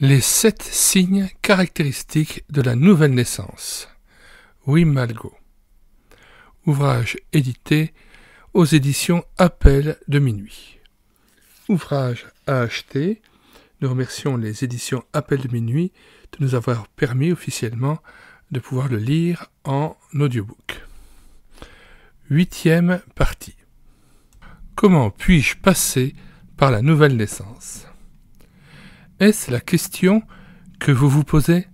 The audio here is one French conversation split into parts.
Les sept signes caractéristiques de la nouvelle naissance. Malgo Ouvrage édité aux éditions Appel de minuit. Ouvrage à acheter. Nous remercions les éditions Appel de minuit de nous avoir permis officiellement de pouvoir le lire en audiobook. Huitième partie. Comment puis-je passer par la nouvelle naissance est-ce la question que vous vous posez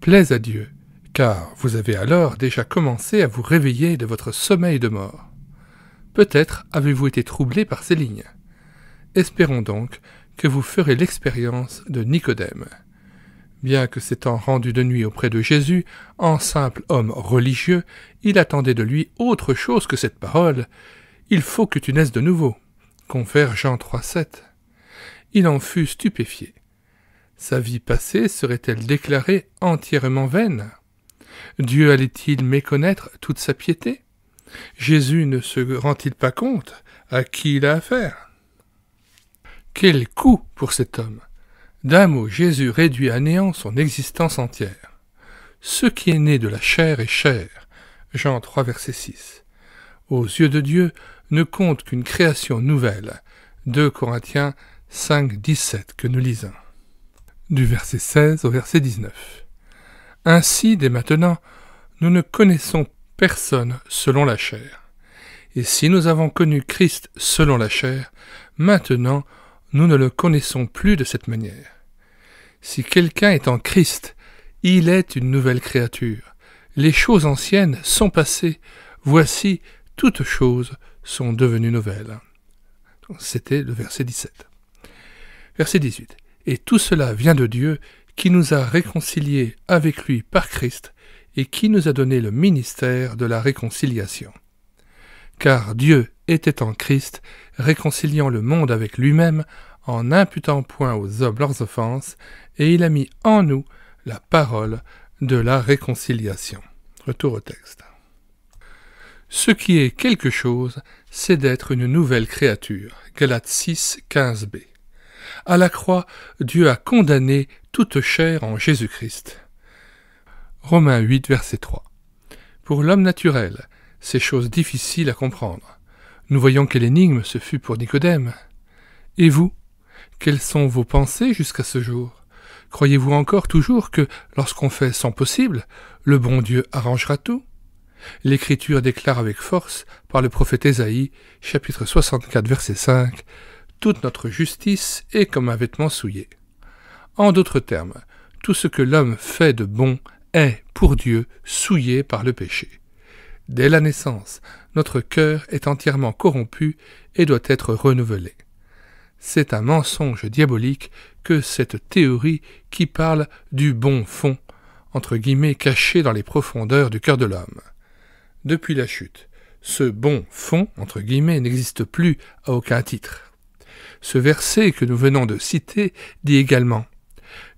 Plaise à Dieu, car vous avez alors déjà commencé à vous réveiller de votre sommeil de mort. Peut-être avez-vous été troublé par ces lignes. Espérons donc que vous ferez l'expérience de Nicodème. Bien que s'étant rendu de nuit auprès de Jésus, en simple homme religieux, il attendait de lui autre chose que cette parole Il faut que tu naisses de nouveau. Confère Jean 3,7 il en fut stupéfié. Sa vie passée serait-elle déclarée entièrement vaine Dieu allait-il méconnaître toute sa piété Jésus ne se rend-il pas compte à qui il a affaire Quel coup pour cet homme D'un mot, Jésus réduit à néant son existence entière. Ce qui est né de la chair est chair. Jean 3, verset 6. Aux yeux de Dieu ne compte qu'une création nouvelle. 2 Corinthiens 5, 17 que nous lisons. Du verset 16 au verset 19. Ainsi, dès maintenant, nous ne connaissons personne selon la chair. Et si nous avons connu Christ selon la chair, maintenant nous ne le connaissons plus de cette manière. Si quelqu'un est en Christ, il est une nouvelle créature. Les choses anciennes sont passées, voici toutes choses sont devenues nouvelles. C'était le verset 17. Verset 18. Et tout cela vient de Dieu qui nous a réconciliés avec lui par Christ et qui nous a donné le ministère de la réconciliation. Car Dieu était en Christ, réconciliant le monde avec lui-même en n'imputant point aux hommes leurs offenses, et il a mis en nous la parole de la réconciliation. Retour au texte. Ce qui est quelque chose, c'est d'être une nouvelle créature. Galates 6, 15b. À la croix, Dieu a condamné toute chair en Jésus-Christ. Romains 8, verset 3. Pour l'homme naturel, c'est chose difficile à comprendre. Nous voyons quelle énigme ce fut pour Nicodème. Et vous Quelles sont vos pensées jusqu'à ce jour Croyez-vous encore toujours que, lorsqu'on fait son possible, le bon Dieu arrangera tout L'Écriture déclare avec force, par le prophète Ésaïe, chapitre 64, verset 5, toute notre justice est comme un vêtement souillé. En d'autres termes, tout ce que l'homme fait de bon est, pour Dieu, souillé par le péché. Dès la naissance, notre cœur est entièrement corrompu et doit être renouvelé. C'est un mensonge diabolique que cette théorie qui parle du bon fond, entre guillemets caché dans les profondeurs du cœur de l'homme. Depuis la chute, ce bon fond, entre guillemets, n'existe plus à aucun titre. Ce verset que nous venons de citer dit également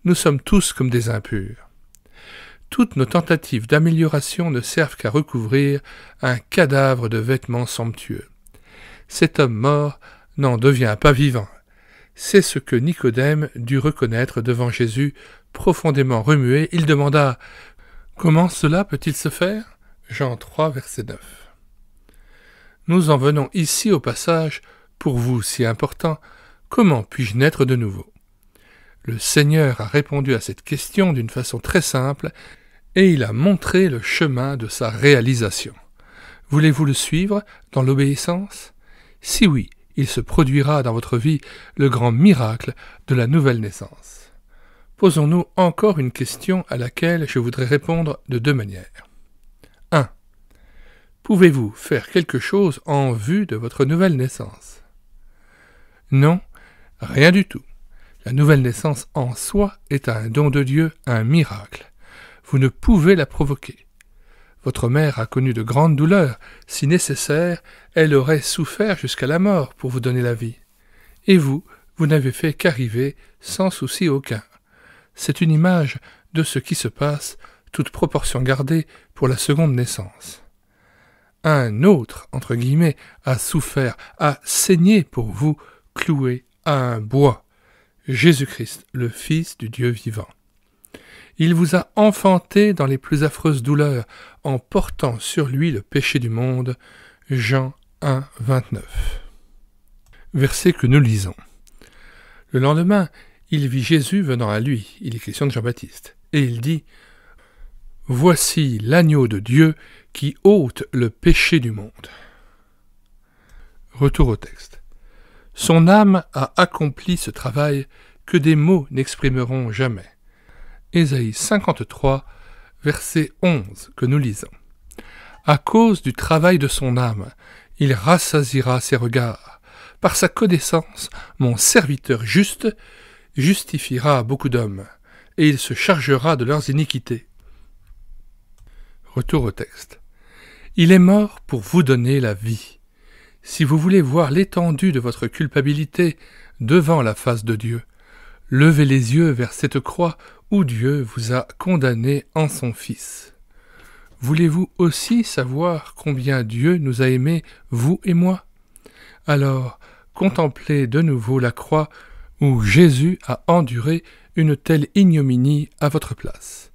Nous sommes tous comme des impurs. Toutes nos tentatives d'amélioration ne servent qu'à recouvrir un cadavre de vêtements somptueux. Cet homme mort n'en devient pas vivant. C'est ce que Nicodème dut reconnaître devant Jésus. Profondément remué, il demanda Comment cela peut-il se faire Jean 3, verset 9. Nous en venons ici au passage, pour vous si important, Comment puis-je naître de nouveau Le Seigneur a répondu à cette question d'une façon très simple, et il a montré le chemin de sa réalisation. Voulez-vous le suivre dans l'obéissance Si oui, il se produira dans votre vie le grand miracle de la nouvelle naissance. Posons-nous encore une question à laquelle je voudrais répondre de deux manières. 1. Pouvez-vous faire quelque chose en vue de votre nouvelle naissance Non, Rien du tout. La nouvelle naissance en soi est un don de Dieu, un miracle. Vous ne pouvez la provoquer. Votre mère a connu de grandes douleurs. Si nécessaire, elle aurait souffert jusqu'à la mort pour vous donner la vie. Et vous, vous n'avez fait qu'arriver sans souci aucun. C'est une image de ce qui se passe, toute proportion gardée, pour la seconde naissance. Un autre, entre guillemets, a souffert, a saigné pour vous, cloué, un bois, Jésus-Christ, le Fils du Dieu vivant. Il vous a enfanté dans les plus affreuses douleurs en portant sur lui le péché du monde. Jean 1, 29. Verset que nous lisons. Le lendemain, il vit Jésus venant à lui, il est Christian de Jean-Baptiste, et il dit Voici l'agneau de Dieu qui ôte le péché du monde. Retour au texte. Son âme a accompli ce travail que des mots n'exprimeront jamais. Ésaïe 53, verset 11 que nous lisons. À cause du travail de son âme, il rassasira ses regards. Par sa connaissance, mon serviteur juste justifiera beaucoup d'hommes, et il se chargera de leurs iniquités. Retour au texte. Il est mort pour vous donner la vie. Si vous voulez voir l'étendue de votre culpabilité devant la face de Dieu, levez les yeux vers cette croix où Dieu vous a condamné en son Fils. Voulez-vous aussi savoir combien Dieu nous a aimés, vous et moi Alors, contemplez de nouveau la croix où Jésus a enduré une telle ignominie à votre place.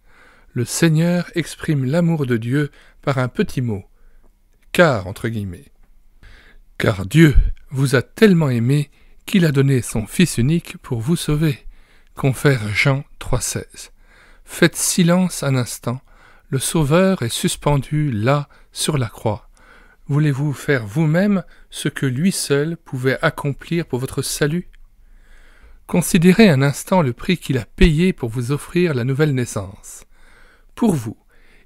Le Seigneur exprime l'amour de Dieu par un petit mot, car entre guillemets. Car Dieu vous a tellement aimé qu'il a donné son Fils unique pour vous sauver. Confère Jean 3,16. Faites silence un instant. Le Sauveur est suspendu là, sur la croix. Voulez-vous faire vous-même ce que lui seul pouvait accomplir pour votre salut Considérez un instant le prix qu'il a payé pour vous offrir la nouvelle naissance. Pour vous,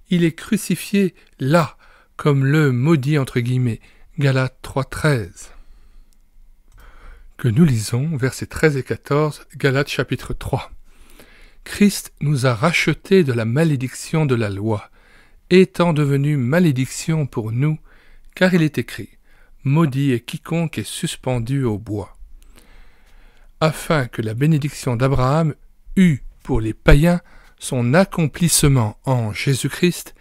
il est crucifié là, comme le maudit entre guillemets, Galates 3.13 que nous lisons, versets 13 et 14, Galates chapitre 3. Christ nous a rachetés de la malédiction de la loi, étant devenu malédiction pour nous, car il est écrit Maudit est quiconque est suspendu au bois. Afin que la bénédiction d'Abraham eût pour les païens son accomplissement en Jésus-Christ,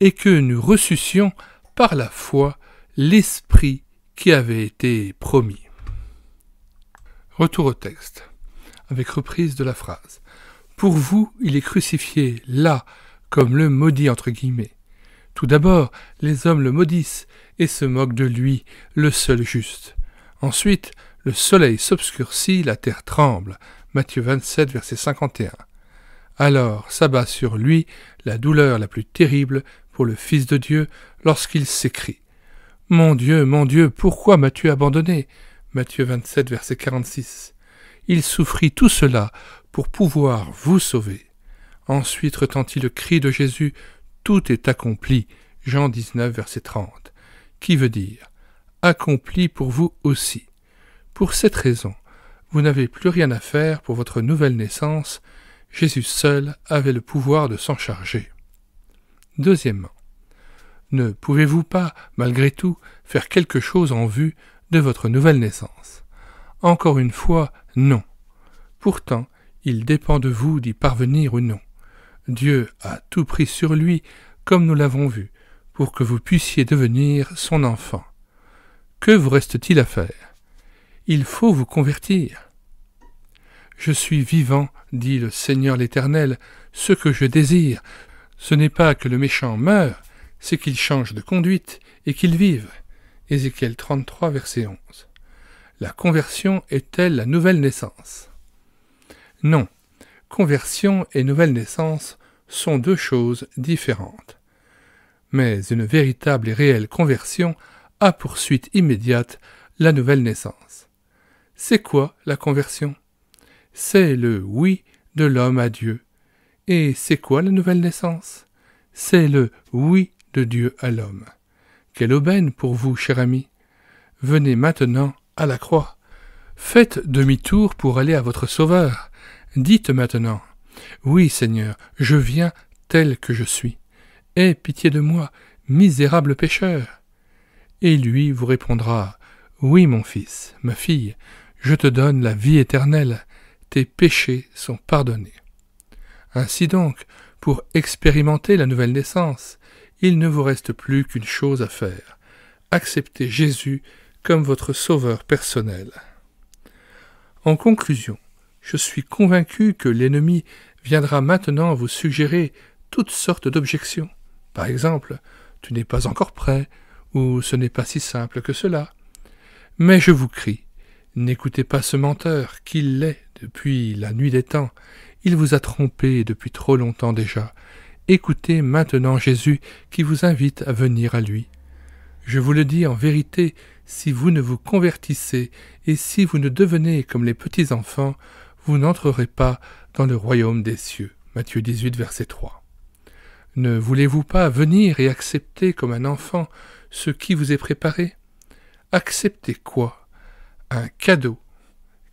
et que nous reçussions par la foi l'esprit qui avait été promis. Retour au texte, avec reprise de la phrase. Pour vous, il est crucifié là, comme le maudit entre guillemets. Tout d'abord, les hommes le maudissent et se moquent de lui, le seul juste. Ensuite, le soleil s'obscurcit, la terre tremble. Matthieu 27, verset 51. Alors s'abat sur lui la douleur la plus terrible pour le Fils de Dieu lorsqu'il s'écrit. Mon Dieu, mon Dieu, pourquoi m'as-tu abandonné Matthieu 27, verset 46. Il souffrit tout cela pour pouvoir vous sauver. Ensuite retentit le cri de Jésus Tout est accompli. Jean 19, verset 30. Qui veut dire Accompli pour vous aussi. Pour cette raison, vous n'avez plus rien à faire pour votre nouvelle naissance. Jésus seul avait le pouvoir de s'en charger. Deuxièmement, ne pouvez-vous pas, malgré tout, faire quelque chose en vue de votre nouvelle naissance Encore une fois, non. Pourtant, il dépend de vous d'y parvenir ou non. Dieu a tout pris sur lui, comme nous l'avons vu, pour que vous puissiez devenir son enfant. Que vous reste-t-il à faire Il faut vous convertir. Je suis vivant, dit le Seigneur l'Éternel, ce que je désire, ce n'est pas que le méchant meure, c'est qu'ils changent de conduite et qu'ils vivent. Ézéchiel 33, verset 11. La conversion est-elle la nouvelle naissance Non. Conversion et nouvelle naissance sont deux choses différentes. Mais une véritable et réelle conversion a pour suite immédiate la nouvelle naissance. C'est quoi la conversion C'est le oui de l'homme à Dieu. Et c'est quoi la nouvelle naissance C'est le oui Dieu à l'homme. Quelle aubaine pour vous, cher ami. Venez maintenant à la croix. Faites demi-tour pour aller à votre Sauveur. Dites maintenant, Oui, Seigneur, je viens tel que je suis. Aie pitié de moi, misérable pécheur. Et lui vous répondra, Oui, mon fils, ma fille, je te donne la vie éternelle, tes péchés sont pardonnés. Ainsi donc, pour expérimenter la nouvelle naissance, il ne vous reste plus qu'une chose à faire, accepter Jésus comme votre sauveur personnel. En conclusion, je suis convaincu que l'ennemi viendra maintenant vous suggérer toutes sortes d'objections. Par exemple, tu n'es pas encore prêt, ou ce n'est pas si simple que cela. Mais je vous crie, n'écoutez pas ce menteur, qu'il l'est depuis la nuit des temps, il vous a trompé depuis trop longtemps déjà, Écoutez maintenant Jésus qui vous invite à venir à lui. Je vous le dis en vérité, si vous ne vous convertissez et si vous ne devenez comme les petits enfants, vous n'entrerez pas dans le royaume des cieux. Matthieu 18, verset 3. Ne voulez-vous pas venir et accepter comme un enfant ce qui vous est préparé Acceptez quoi Un cadeau.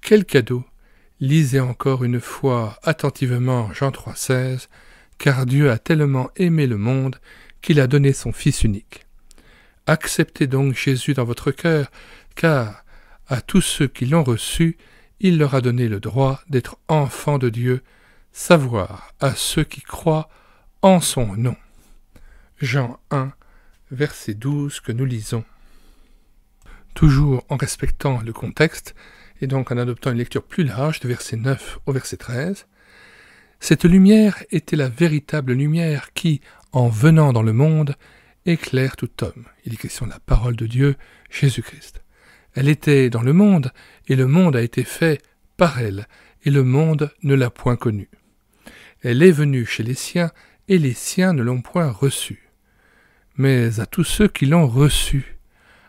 Quel cadeau Lisez encore une fois attentivement Jean 3,16 car Dieu a tellement aimé le monde qu'il a donné son Fils unique. Acceptez donc Jésus dans votre cœur, car à tous ceux qui l'ont reçu, il leur a donné le droit d'être enfants de Dieu, savoir à ceux qui croient en son nom. Jean 1, verset 12 que nous lisons. Toujours en respectant le contexte, et donc en adoptant une lecture plus large de verset 9 au verset 13, cette lumière était la véritable lumière qui, en venant dans le monde, éclaire tout homme. Il est question de la parole de Dieu, Jésus-Christ. Elle était dans le monde, et le monde a été fait par elle, et le monde ne l'a point connue. Elle est venue chez les siens, et les siens ne l'ont point reçue. Mais à tous ceux qui l'ont reçue,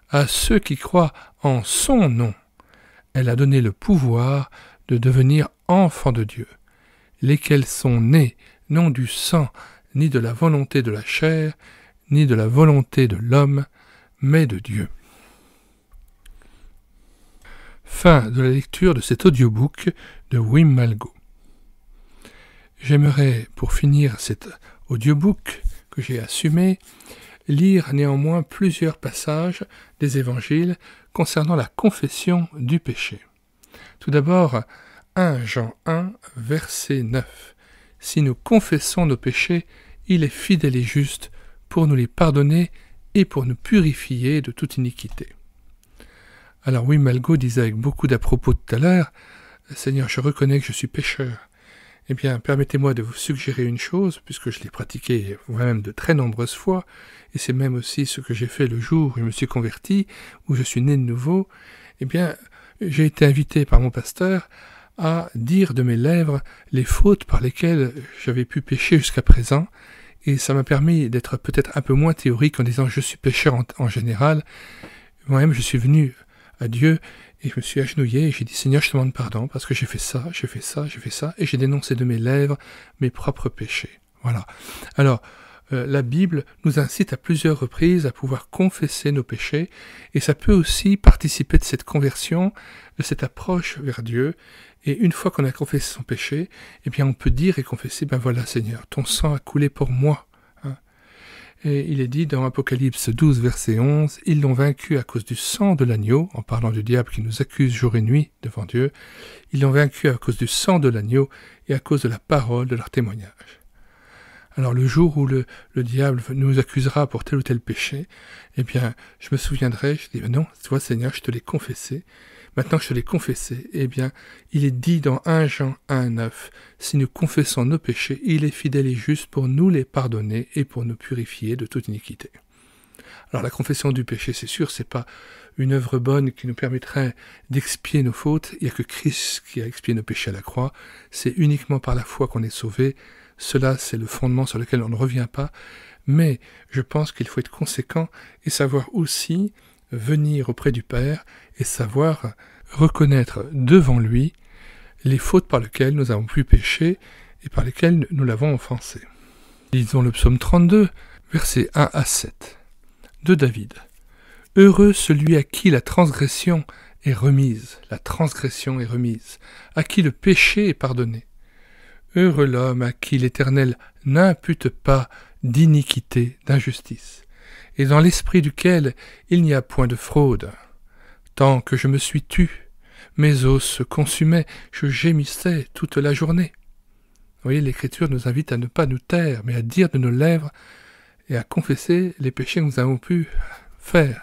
à ceux qui croient en son nom, elle a donné le pouvoir de devenir enfant de Dieu lesquels sont nés non du sang, ni de la volonté de la chair, ni de la volonté de l'homme, mais de Dieu. Fin de la lecture de cet audiobook de Wim Malgo. J'aimerais, pour finir cet audiobook que j'ai assumé, lire néanmoins plusieurs passages des évangiles concernant la confession du péché. Tout d'abord, 1 Jean 1, verset 9. Si nous confessons nos péchés, il est fidèle et juste pour nous les pardonner et pour nous purifier de toute iniquité. Alors oui, Malgo disait avec beaucoup d'à-propos tout à l'heure, Seigneur, je reconnais que je suis pécheur. Eh bien, permettez-moi de vous suggérer une chose, puisque je l'ai pratiqué moi-même de très nombreuses fois, et c'est même aussi ce que j'ai fait le jour où je me suis converti, où je suis né de nouveau. Eh bien, j'ai été invité par mon pasteur à dire de mes lèvres les fautes par lesquelles j'avais pu pécher jusqu'à présent, et ça m'a permis d'être peut-être un peu moins théorique en disant je suis pécheur en, général. Moi-même, je suis venu à Dieu et je me suis agenouillé et j'ai dit Seigneur, je te demande pardon parce que j'ai fait ça, j'ai fait ça, j'ai fait ça, et j'ai dénoncé de mes lèvres mes propres péchés. Voilà. Alors, euh, la Bible nous incite à plusieurs reprises à pouvoir confesser nos péchés, et ça peut aussi participer de cette conversion, de cette approche vers Dieu. Et une fois qu'on a confessé son péché, eh bien on peut dire et confesser, ben voilà Seigneur, ton sang a coulé pour moi. Hein. Et il est dit dans Apocalypse 12, verset 11, Ils l'ont vaincu à cause du sang de l'agneau, en parlant du diable qui nous accuse jour et nuit devant Dieu, ils l'ont vaincu à cause du sang de l'agneau et à cause de la parole de leur témoignage. Alors le jour où le, diable nous accusera pour tel ou tel péché, eh bien, je me souviendrai, je dis, non, toi Seigneur, je te l'ai confessé. Maintenant que je te l'ai confessé, eh bien, il est dit dans 1 Jean 1, 9, si nous confessons nos péchés, il est fidèle et juste pour nous les pardonner et pour nous purifier de toute iniquité. Alors la confession du péché, c'est sûr, c'est pas une œuvre bonne qui nous permettrait d'expier nos fautes. Il n'y a que Christ qui a expié nos péchés à la croix. C'est uniquement par la foi qu'on est sauvé. Cela, c'est le fondement sur lequel on ne revient pas, mais je pense qu'il faut être conséquent et savoir aussi venir auprès du Père et savoir reconnaître devant lui les fautes par lesquelles nous avons pu pécher et par lesquelles nous l'avons offensé. Lisons le psaume 32, versets 1 à 7 de David. Heureux celui à qui la transgression est remise, la transgression est remise, à qui le péché est pardonné, Heureux l'homme à qui l'Éternel n'impute pas d'iniquité, d'injustice, et dans l'esprit duquel il n'y a point de fraude. Tant que je me suis tu, mes os se consumaient, je gémissais toute la journée. voyez, l'Écriture nous invite à ne pas nous taire, mais à dire de nos lèvres et à confesser les péchés que nous avons pu faire.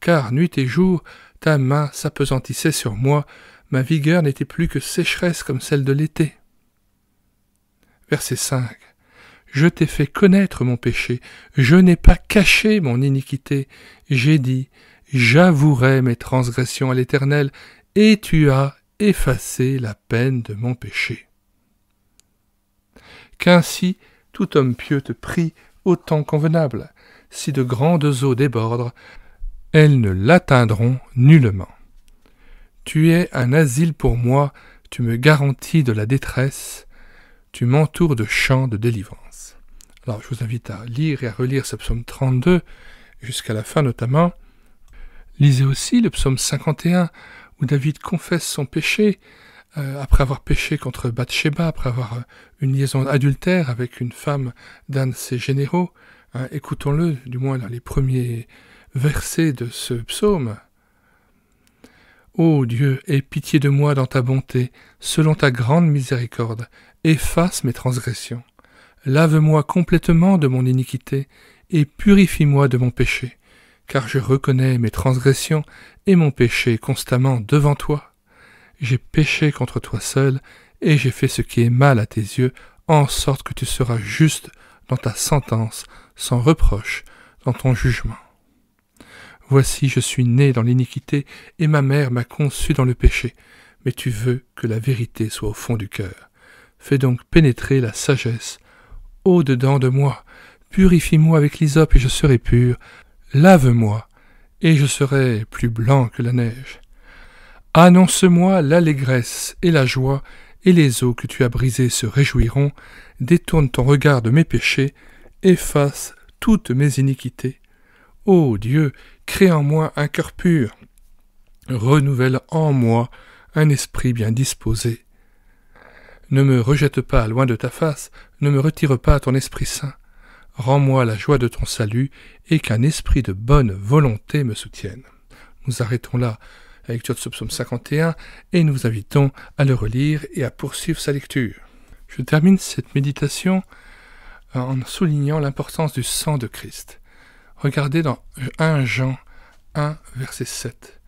Car nuit et jour, ta main s'apesantissait sur moi, ma vigueur n'était plus que sécheresse comme celle de l'été verset 5. Je t'ai fait connaître mon péché, je n'ai pas caché mon iniquité. J'ai dit, j'avouerai mes transgressions à l'Éternel, et tu as effacé la peine de mon péché. Qu'ainsi tout homme pieux te prie au temps convenable, si de grandes eaux débordent, elles ne l'atteindront nullement. Tu es un asile pour moi, tu me garantis de la détresse, tu m'entoures de chants de délivrance. Alors je vous invite à lire et à relire ce psaume 32 jusqu'à la fin notamment. Lisez aussi le psaume 51 où David confesse son péché euh, après avoir péché contre Bathsheba, après avoir euh, une liaison adultère avec une femme d'un de ses généraux. Hein, écoutons-le, du moins les premiers versets de ce psaume. Ô Dieu, aie pitié de moi dans ta bonté, selon ta grande miséricorde, Efface mes transgressions, lave-moi complètement de mon iniquité, et purifie-moi de mon péché, car je reconnais mes transgressions et mon péché constamment devant toi. J'ai péché contre toi seul, et j'ai fait ce qui est mal à tes yeux, en sorte que tu seras juste dans ta sentence, sans reproche, dans ton jugement. Voici, je suis né dans l'iniquité, et ma mère m'a conçu dans le péché, mais tu veux que la vérité soit au fond du cœur. Fais donc pénétrer la sagesse au-dedans de moi. Purifie-moi avec l'hysope et je serai pur. Lave-moi et je serai plus blanc que la neige. Annonce-moi l'allégresse et la joie, et les eaux que tu as brisées se réjouiront. Détourne ton regard de mes péchés, efface toutes mes iniquités. Ô Dieu, crée en moi un cœur pur. Renouvelle en moi un esprit bien disposé. Ne me rejette pas loin de ta face, ne me retire pas ton Esprit Saint. Rends-moi la joie de ton salut, et qu'un esprit de bonne volonté me soutienne. Nous arrêtons là la lecture de ce psaume 51 et nous invitons à le relire et à poursuivre sa lecture. Je termine cette méditation en soulignant l'importance du sang de Christ. Regardez dans 1 Jean 1, verset 7.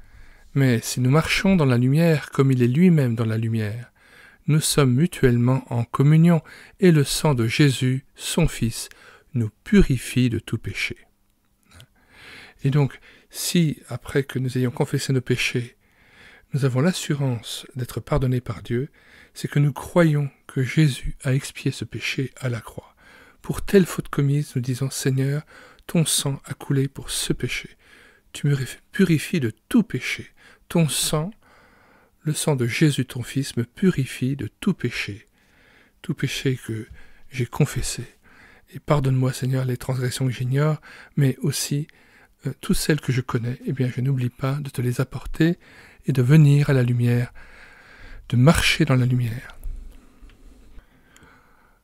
Mais si nous marchons dans la lumière comme il est lui-même dans la lumière, nous sommes mutuellement en communion et le sang de Jésus, son Fils, nous purifie de tout péché. Et donc, si, après que nous ayons confessé nos péchés, nous avons l'assurance d'être pardonnés par Dieu, c'est que nous croyons que Jésus a expié ce péché à la croix. Pour telle faute commise, nous disons Seigneur, ton sang a coulé pour ce péché. Tu me purifies de tout péché. Ton sang le sang de Jésus ton Fils me purifie de tout péché, tout péché que j'ai confessé. Et pardonne-moi Seigneur les transgressions que j'ignore, mais aussi euh, toutes celles que je connais, eh bien je n'oublie pas de te les apporter et de venir à la lumière, de marcher dans la lumière.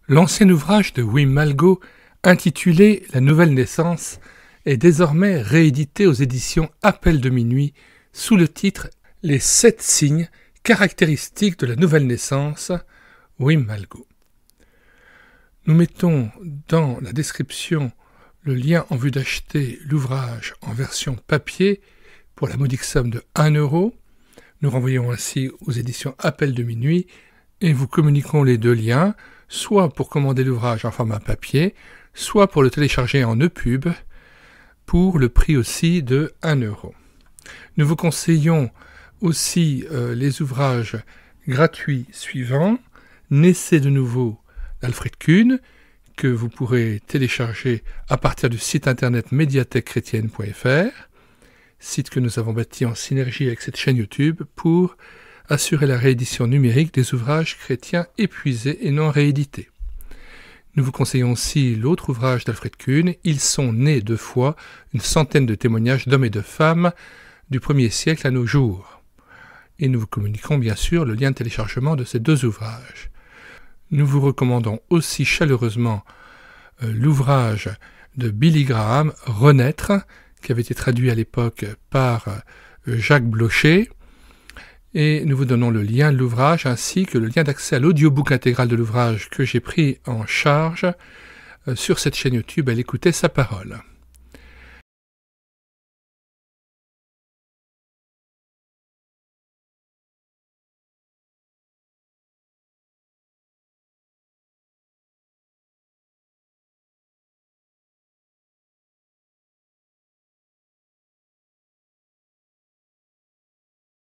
L'ancien ouvrage de Wim Malgo, intitulé La Nouvelle Naissance, est désormais réédité aux éditions Appel de minuit sous le titre les sept signes caractéristiques de la nouvelle naissance, Wim Malgo. Nous mettons dans la description le lien en vue d'acheter l'ouvrage en version papier pour la modique somme de 1 euro. Nous renvoyons ainsi aux éditions Appel de minuit et vous communiquons les deux liens, soit pour commander l'ouvrage en format papier, soit pour le télécharger en e-pub pour le prix aussi de 1 euro. Nous vous conseillons aussi euh, les ouvrages gratuits suivants, Naissez de nouveau d'Alfred Kuhn, que vous pourrez télécharger à partir du site internet médiathèquechrétienne.fr, site que nous avons bâti en synergie avec cette chaîne YouTube pour assurer la réédition numérique des ouvrages chrétiens épuisés et non réédités. Nous vous conseillons aussi l'autre ouvrage d'Alfred Kuhn, Ils sont nés deux fois, une centaine de témoignages d'hommes et de femmes du premier siècle à nos jours et nous vous communiquons bien sûr le lien de téléchargement de ces deux ouvrages. Nous vous recommandons aussi chaleureusement euh, l'ouvrage de Billy Graham, Renaître, qui avait été traduit à l'époque par euh, Jacques Blocher. Et nous vous donnons le lien de l'ouvrage ainsi que le lien d'accès à l'audiobook intégral de l'ouvrage que j'ai pris en charge euh, sur cette chaîne YouTube à l'écouter sa parole.